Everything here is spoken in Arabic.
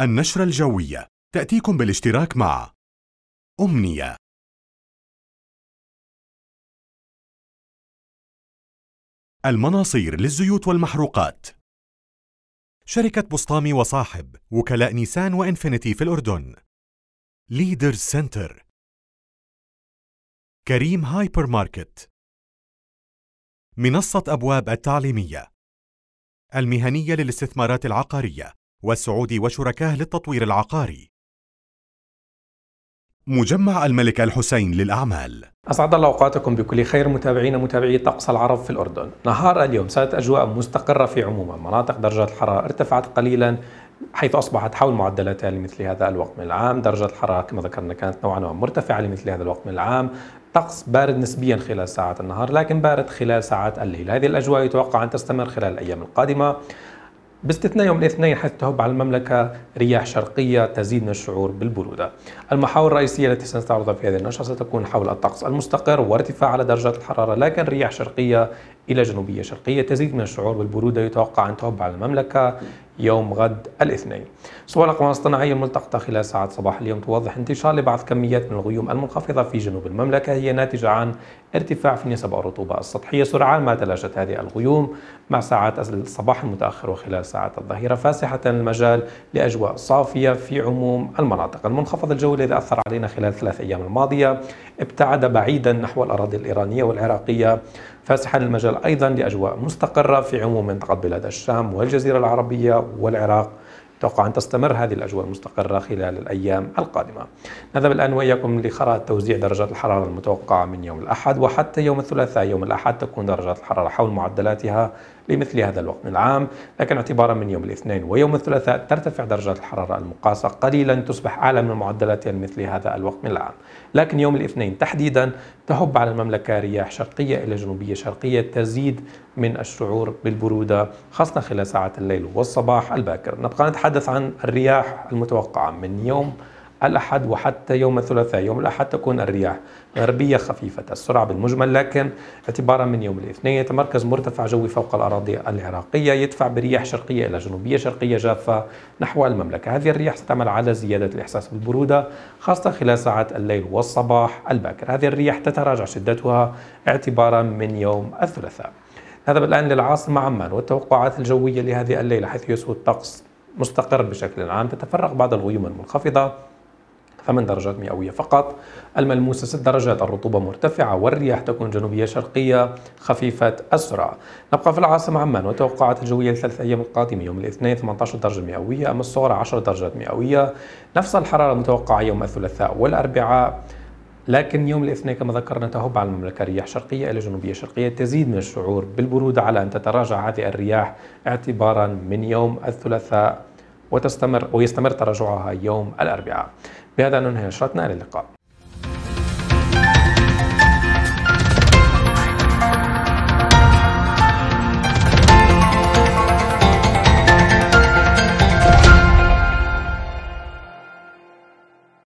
النشرة الجوية تأتيكم بالاشتراك مع أمنية المناصير للزيوت والمحروقات شركة بسطامي وصاحب وكلاء نيسان وإنفينيتي في الأردن ليدرز سنتر كريم هايبر ماركت منصة أبواب التعليمية المهنية للاستثمارات العقارية والسعود وشركاه للتطوير العقاري مجمع الملك الحسين للأعمال أسعد الله أوقاتكم بكل خير متابعينا متابعي طقس العرب في الأردن نهار اليوم سادت أجواء مستقرة في عموما مناطق درجات الحرارة ارتفعت قليلا حيث أصبحت حول معدلاتها لمثل هذا الوقت من العام درجة الحرارة كما ذكرنا كانت نوعا ما مرتفعة لمثل هذا الوقت من العام طقس بارد نسبيا خلال ساعات النهار لكن بارد خلال ساعات الليل هذه الأجواء يتوقع أن تستمر خلال الأيام القادمة باستثناء يوم الاثنين حيث تهب على المملكة رياح شرقية تزيد من الشعور بالبرودة المحاور الرئيسية التي سنستعرضها في هذه النشرة ستكون حول الطقس المستقر وارتفاع على درجات الحرارة لكن رياح شرقية إلى جنوبية شرقية تزيد من الشعور بالبرودة يتوقع أن تهب على المملكة يوم غد الاثنين صور الأقمار الصناعية الملتقطة خلال ساعات صباح اليوم توضح انتشار لبعض كميات من الغيوم المنخفضة في جنوب المملكة هي ناتجة عن ارتفاع في نسب الرطوبة السطحية سرعان ما تلاشت هذه الغيوم مع ساعات الصباح المتأخر وخلال ساعات الظهيرة فاسحة المجال لأجواء صافية في عموم المناطق المنخفض الجوي الذي أثر علينا خلال ثلاث أيام الماضية ابتعد بعيدا نحو الأراضي الإيرانية والعراقية فاسحا المجال أيضا لأجواء مستقرة في عموم منطقة بلاد الشام والجزيرة العربية والعراق توقع أن تستمر هذه الأجواء المستقرة خلال الأيام القادمة نذهب الآن وإياكم لخرائط توزيع درجات الحرارة المتوقعة من يوم الأحد وحتى يوم الثلاثاء يوم الأحد تكون درجات الحرارة حول معدلاتها لمثل هذا الوقت من العام لكن اعتبارا من يوم الاثنين ويوم الثلاثاء ترتفع درجات الحرارة المقاسة قليلا تصبح أعلى من معدلاتها لمثل هذا الوقت من العام لكن يوم الاثنين تحديدا تهب على المملكة رياح شرقية إلى جنوبية شرقية تزيد من الشعور بالبرودة خاصة خلال ساعات الليل والصباح الباكر نبقى نتحدث عن الرياح المتوقعة من يوم الأحد وحتى يوم الثلاثاء يوم الأحد تكون الرياح غربية خفيفة السرعة بالمجمل لكن اعتبارا من يوم الاثنين يتمركز مرتفع جوي فوق الأراضي العراقية يدفع برياح شرقية إلى جنوبية شرقية جافة نحو المملكة هذه الرياح ستعمل على زيادة الإحساس بالبرودة خاصة خلال ساعات الليل والصباح الباكر هذه الرياح تتراجع شدتها اعتبارا من يوم الثلاثاء هذا الآن للعاصمة عمان والتوقعات الجوية لهذه الليلة حيث يسود الطقس مستقر بشكل عام تتفرق بعض الغيوم المنخفضة 8 درجات مئوية فقط الملموسة 6 درجات الرطوبة مرتفعة والرياح تكون جنوبية شرقية خفيفة السرعة نبقى في العاصمة عمان وتوقعات الجوية لثلاث أيام القادمة يوم الاثنين 18 درجة مئوية أما الصغرى 10 درجات مئوية نفس الحرارة المتوقعة يوم الثلاثاء والأربعاء لكن يوم الاثنين كما ذكرنا تهب على المملكه رياح شرقيه الى جنوبيه شرقيه تزيد من الشعور بالبروده على ان تتراجع هذه الرياح اعتبارا من يوم الثلاثاء وتستمر ويستمر تراجعها يوم الاربعاء. بهذا ننهي نشرتنا إلى اللقاء